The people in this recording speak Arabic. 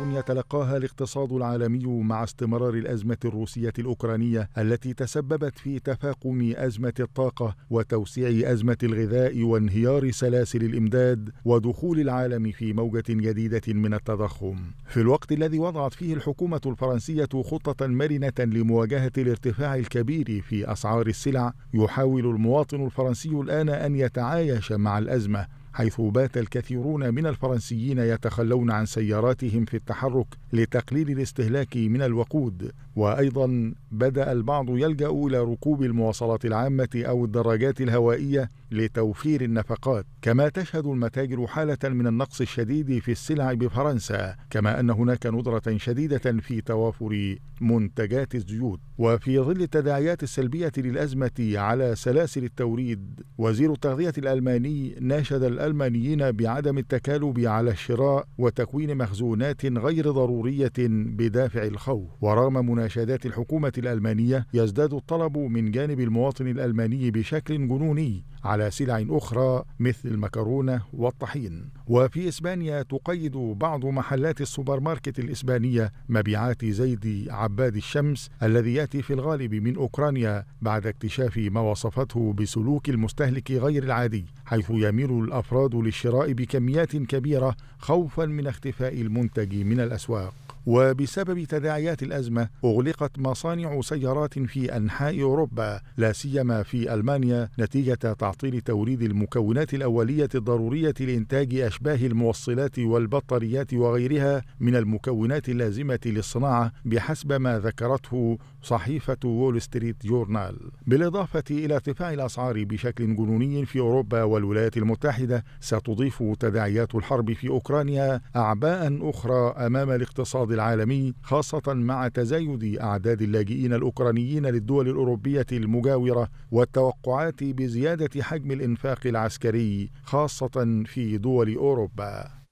يتلقاها الاقتصاد العالمي مع استمرار الأزمة الروسية الأوكرانية التي تسببت في تفاقم أزمة الطاقة وتوسيع أزمة الغذاء وانهيار سلاسل الإمداد ودخول العالم في موجة جديدة من التضخم في الوقت الذي وضعت فيه الحكومة الفرنسية خطة مرنة لمواجهة الارتفاع الكبير في أسعار السلع يحاول المواطن الفرنسي الآن أن يتعايش مع الأزمة حيث بات الكثيرون من الفرنسيين يتخلون عن سياراتهم في التحرك لتقليل الاستهلاك من الوقود وايضا بدا البعض يلجا الى ركوب المواصلات العامه او الدراجات الهوائيه لتوفير النفقات كما تشهد المتاجر حاله من النقص الشديد في السلع بفرنسا كما ان هناك ندره شديده في توافر منتجات الزيوت وفي ظل التداعيات السلبيه للازمه على سلاسل التوريد وزير التغذيه الالماني ناشد الأزمة الألمانيين بعدم التكالب على الشراء وتكوين مخزونات غير ضرورية بدافع الخوف ورغم مناشدات الحكومة الألمانية يزداد الطلب من جانب المواطن الألماني بشكل جنوني على سلع أخرى مثل المكرونة والطحين وفي إسبانيا تقيد بعض محلات السوبر ماركت الإسبانية مبيعات زيت عباد الشمس الذي يأتي في الغالب من أوكرانيا بعد اكتشاف ما وصفته بسلوك المستهلك غير العادي حيث يميل الأفراد الأفراد للشراء بكميات كبيرة خوفا من اختفاء المنتج من الأسواق وبسبب تداعيات الأزمة أغلقت مصانع سيارات في أنحاء أوروبا لا سيما في ألمانيا نتيجة تعطيل توريد المكونات الأولية الضرورية لإنتاج أشباه الموصلات والبطاريات وغيرها من المكونات اللازمة للصناعة بحسب ما ذكرته صحيفة وول ستريت جورنال بالإضافة إلى ارتفاع الأسعار بشكل جنوني في أوروبا والولايات المتحدة ستضيف تداعيات الحرب في أوكرانيا أعباء أخرى أمام الاقتصاد العالمي خاصة مع تزايد أعداد اللاجئين الأوكرانيين للدول الأوروبية المجاورة والتوقعات بزيادة حجم الإنفاق العسكري خاصة في دول أوروبا